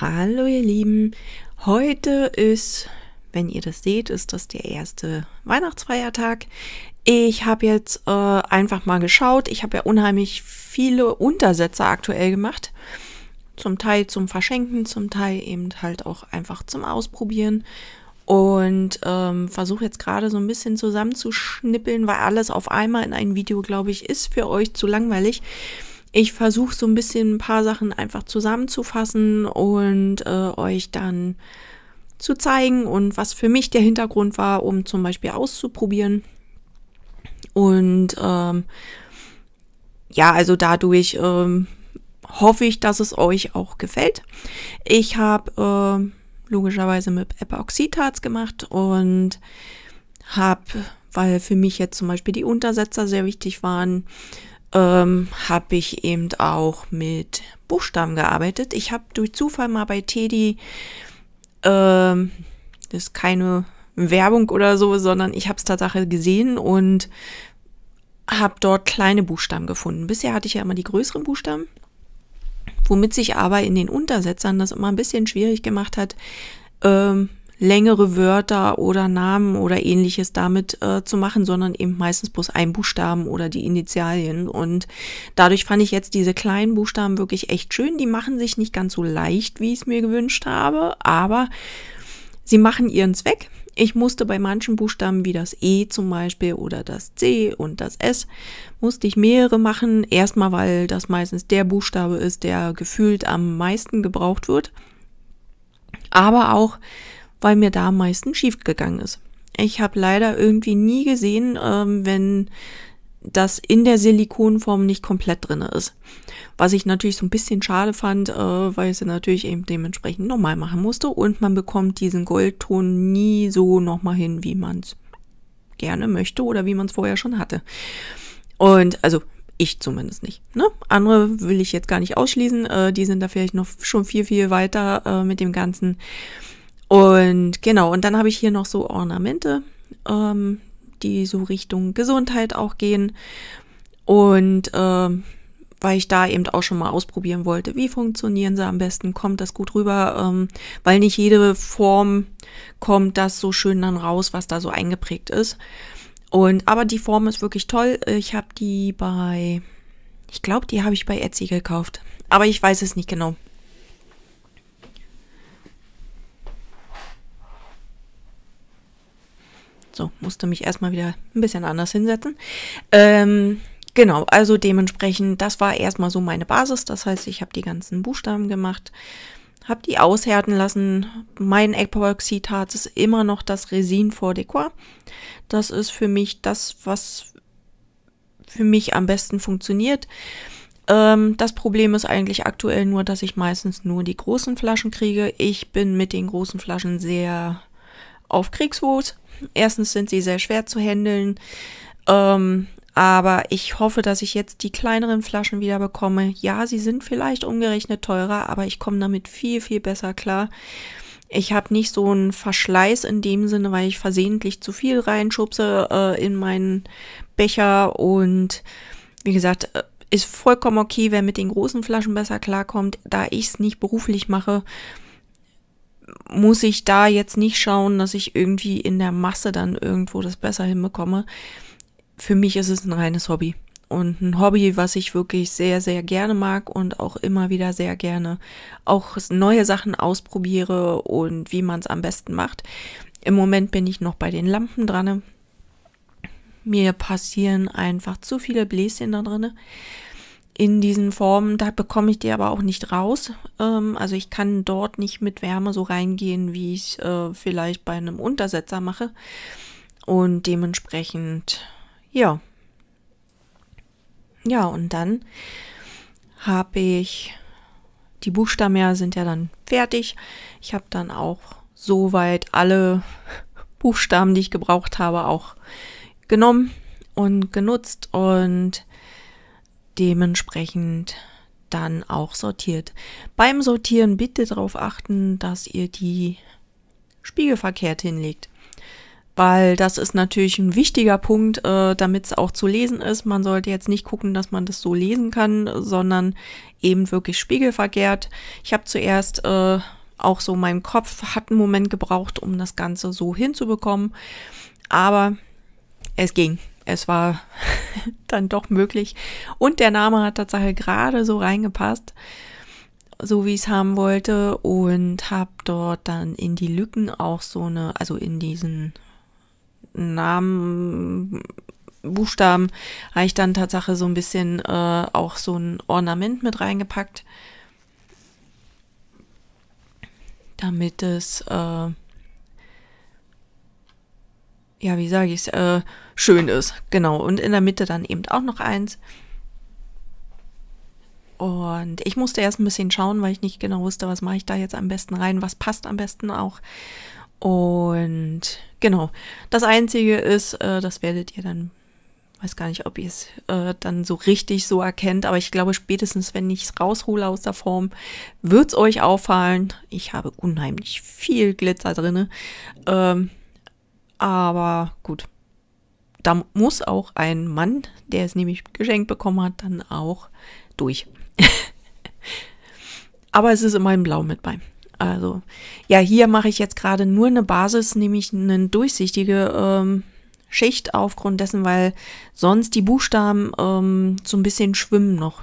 Hallo ihr Lieben, heute ist, wenn ihr das seht, ist das der erste Weihnachtsfeiertag. Ich habe jetzt äh, einfach mal geschaut, ich habe ja unheimlich viele Untersätze aktuell gemacht. Zum Teil zum Verschenken, zum Teil eben halt auch einfach zum Ausprobieren. Und ähm, versuche jetzt gerade so ein bisschen zusammenzuschnippeln, weil alles auf einmal in ein Video, glaube ich, ist für euch zu langweilig. Ich versuche so ein bisschen ein paar Sachen einfach zusammenzufassen und äh, euch dann zu zeigen und was für mich der Hintergrund war, um zum Beispiel auszuprobieren. Und ähm, ja, also dadurch ähm, hoffe ich, dass es euch auch gefällt. Ich habe äh, logischerweise mit Epoxidharz gemacht und habe, weil für mich jetzt zum Beispiel die Untersetzer sehr wichtig waren, ähm, habe ich eben auch mit Buchstaben gearbeitet. Ich habe durch Zufall mal bei Teddy, ähm, das ist keine Werbung oder so, sondern ich habe es tatsächlich gesehen und habe dort kleine Buchstaben gefunden. Bisher hatte ich ja immer die größeren Buchstaben, womit sich aber in den Untersetzern das immer ein bisschen schwierig gemacht hat, ähm, längere Wörter oder Namen oder ähnliches damit äh, zu machen, sondern eben meistens bloß ein Buchstaben oder die Initialien. Und dadurch fand ich jetzt diese kleinen Buchstaben wirklich echt schön. Die machen sich nicht ganz so leicht, wie ich es mir gewünscht habe, aber sie machen ihren Zweck. Ich musste bei manchen Buchstaben wie das E zum Beispiel oder das C und das S, musste ich mehrere machen. Erstmal, weil das meistens der Buchstabe ist, der gefühlt am meisten gebraucht wird. Aber auch, weil mir da am meisten schief gegangen ist. Ich habe leider irgendwie nie gesehen, ähm, wenn das in der Silikonform nicht komplett drin ist. Was ich natürlich so ein bisschen schade fand, äh, weil ich sie natürlich eben dementsprechend nochmal machen musste und man bekommt diesen Goldton nie so nochmal hin, wie man es gerne möchte oder wie man es vorher schon hatte. Und also ich zumindest nicht. Ne? Andere will ich jetzt gar nicht ausschließen, äh, die sind da vielleicht noch schon viel, viel weiter äh, mit dem Ganzen. Und genau, und dann habe ich hier noch so Ornamente, ähm, die so Richtung Gesundheit auch gehen. Und ähm, weil ich da eben auch schon mal ausprobieren wollte, wie funktionieren sie am besten, kommt das gut rüber, ähm, weil nicht jede Form kommt das so schön dann raus, was da so eingeprägt ist. Und aber die Form ist wirklich toll. Ich habe die bei, ich glaube, die habe ich bei Etsy gekauft, aber ich weiß es nicht genau. So, musste mich erstmal wieder ein bisschen anders hinsetzen. Ähm, genau, also dementsprechend, das war erstmal so meine Basis. Das heißt, ich habe die ganzen Buchstaben gemacht, habe die aushärten lassen. Mein Epoxidharz ist immer noch das Resin vor Dekor. Das ist für mich das, was für mich am besten funktioniert. Ähm, das Problem ist eigentlich aktuell nur, dass ich meistens nur die großen Flaschen kriege. Ich bin mit den großen Flaschen sehr auf Kriegsfuß. Erstens sind sie sehr schwer zu handeln. Ähm, aber ich hoffe, dass ich jetzt die kleineren Flaschen wieder bekomme. Ja, sie sind vielleicht umgerechnet teurer, aber ich komme damit viel, viel besser klar. Ich habe nicht so einen Verschleiß in dem Sinne, weil ich versehentlich zu viel reinschubse äh, in meinen Becher. Und wie gesagt, äh, ist vollkommen okay, wer mit den großen Flaschen besser klarkommt. Da ich es nicht beruflich mache, muss ich da jetzt nicht schauen, dass ich irgendwie in der Masse dann irgendwo das besser hinbekomme. Für mich ist es ein reines Hobby. Und ein Hobby, was ich wirklich sehr, sehr gerne mag und auch immer wieder sehr gerne auch neue Sachen ausprobiere und wie man es am besten macht. Im Moment bin ich noch bei den Lampen dran. Mir passieren einfach zu viele Bläschen da drinne in diesen Formen, da bekomme ich die aber auch nicht raus. Ähm, also ich kann dort nicht mit Wärme so reingehen, wie ich äh, vielleicht bei einem Untersetzer mache. Und dementsprechend, ja. Ja, und dann habe ich, die Buchstaben sind ja dann fertig. Ich habe dann auch soweit alle Buchstaben, die ich gebraucht habe, auch genommen und genutzt und dementsprechend dann auch sortiert. Beim Sortieren bitte darauf achten, dass ihr die spiegelverkehrt hinlegt. Weil das ist natürlich ein wichtiger Punkt, äh, damit es auch zu lesen ist. Man sollte jetzt nicht gucken, dass man das so lesen kann, sondern eben wirklich spiegelverkehrt. Ich habe zuerst äh, auch so meinen Kopf hat einen Moment gebraucht, um das Ganze so hinzubekommen. Aber es ging es war dann doch möglich. Und der Name hat tatsächlich gerade so reingepasst, so wie ich es haben wollte. Und habe dort dann in die Lücken auch so eine, also in diesen Namen, Buchstaben, habe ich dann tatsächlich so ein bisschen äh, auch so ein Ornament mit reingepackt. Damit es... Äh, ja, wie sage ich es, äh, schön ist. Genau. Und in der Mitte dann eben auch noch eins. Und ich musste erst ein bisschen schauen, weil ich nicht genau wusste, was mache ich da jetzt am besten rein, was passt am besten auch. Und genau, das Einzige ist, äh, das werdet ihr dann, weiß gar nicht, ob ihr es äh, dann so richtig so erkennt, aber ich glaube spätestens, wenn ich es raushole aus der Form, wird es euch auffallen. Ich habe unheimlich viel Glitzer drin. Ähm, aber gut, da muss auch ein Mann, der es nämlich geschenkt bekommen hat, dann auch durch. Aber es ist immer in Blau mit bei. Also, ja, hier mache ich jetzt gerade nur eine Basis, nämlich eine durchsichtige ähm, Schicht aufgrund dessen, weil sonst die Buchstaben ähm, so ein bisschen schwimmen noch.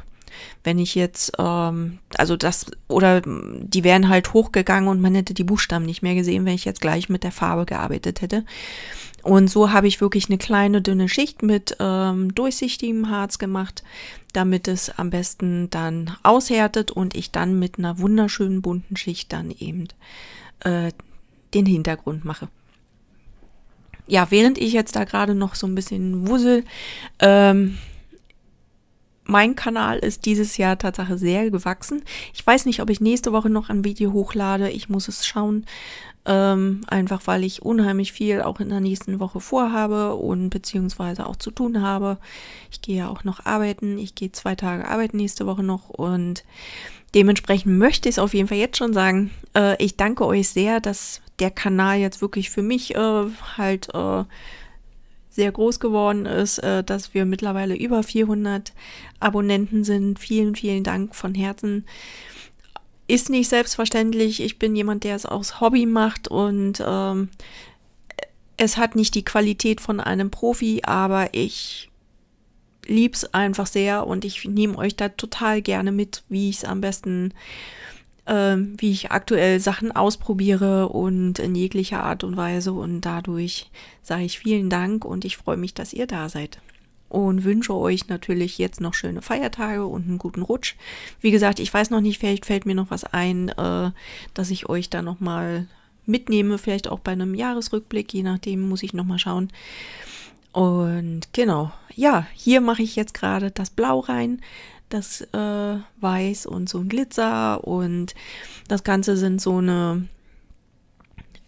Wenn ich jetzt, ähm, also das, oder die wären halt hochgegangen und man hätte die Buchstaben nicht mehr gesehen, wenn ich jetzt gleich mit der Farbe gearbeitet hätte. Und so habe ich wirklich eine kleine dünne Schicht mit ähm, durchsichtigem Harz gemacht, damit es am besten dann aushärtet und ich dann mit einer wunderschönen bunten Schicht dann eben äh, den Hintergrund mache. Ja, während ich jetzt da gerade noch so ein bisschen wusel, ähm, mein Kanal ist dieses Jahr Tatsache sehr gewachsen. Ich weiß nicht, ob ich nächste Woche noch ein Video hochlade. Ich muss es schauen. Ähm, einfach weil ich unheimlich viel auch in der nächsten Woche vorhabe und beziehungsweise auch zu tun habe. Ich gehe ja auch noch arbeiten. Ich gehe zwei Tage arbeiten nächste Woche noch und dementsprechend möchte ich es auf jeden Fall jetzt schon sagen. Äh, ich danke euch sehr, dass der Kanal jetzt wirklich für mich äh, halt äh, sehr groß geworden ist, äh, dass wir mittlerweile über 400 Abonnenten sind. Vielen, vielen Dank von Herzen. Ist nicht selbstverständlich. Ich bin jemand, der es aus Hobby macht und ähm, es hat nicht die Qualität von einem Profi, aber ich lieb's einfach sehr und ich nehme euch da total gerne mit, wie ich es am besten ähm, wie ich aktuell Sachen ausprobiere und in jeglicher Art und Weise. Und dadurch sage ich vielen Dank und ich freue mich, dass ihr da seid. Und wünsche euch natürlich jetzt noch schöne Feiertage und einen guten Rutsch. Wie gesagt, ich weiß noch nicht, vielleicht fällt mir noch was ein, äh, dass ich euch da nochmal mitnehme, vielleicht auch bei einem Jahresrückblick, je nachdem muss ich nochmal schauen. Und genau, ja, hier mache ich jetzt gerade das Blau rein das äh, Weiß und so ein Glitzer und das Ganze sind so eine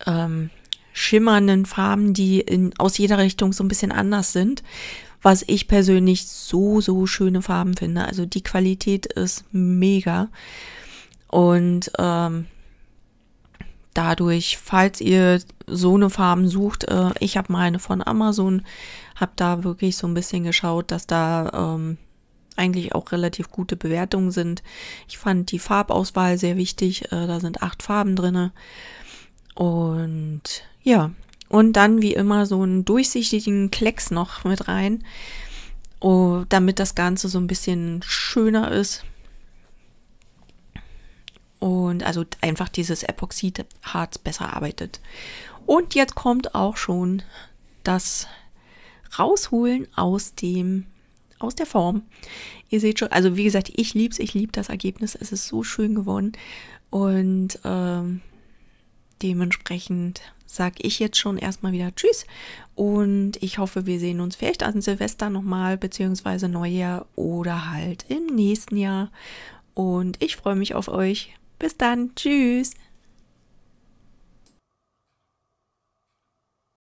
ähm, schimmernden Farben, die in, aus jeder Richtung so ein bisschen anders sind, was ich persönlich so, so schöne Farben finde. Also die Qualität ist mega und ähm, dadurch, falls ihr so eine Farben sucht, äh, ich habe meine von Amazon, habe da wirklich so ein bisschen geschaut, dass da... Ähm, eigentlich auch relativ gute Bewertungen sind. Ich fand die Farbauswahl sehr wichtig. Äh, da sind acht Farben drin. Und ja, und dann wie immer so einen durchsichtigen Klecks noch mit rein, oh, damit das Ganze so ein bisschen schöner ist. Und also einfach dieses Epoxidharz besser arbeitet. Und jetzt kommt auch schon das Rausholen aus dem aus der Form. Ihr seht schon, also wie gesagt, ich liebe es, ich liebe das Ergebnis. Es ist so schön geworden. Und ähm, dementsprechend sage ich jetzt schon erstmal wieder Tschüss. Und ich hoffe, wir sehen uns vielleicht an Silvester nochmal, beziehungsweise Neujahr oder halt im nächsten Jahr. Und ich freue mich auf euch. Bis dann. Tschüss.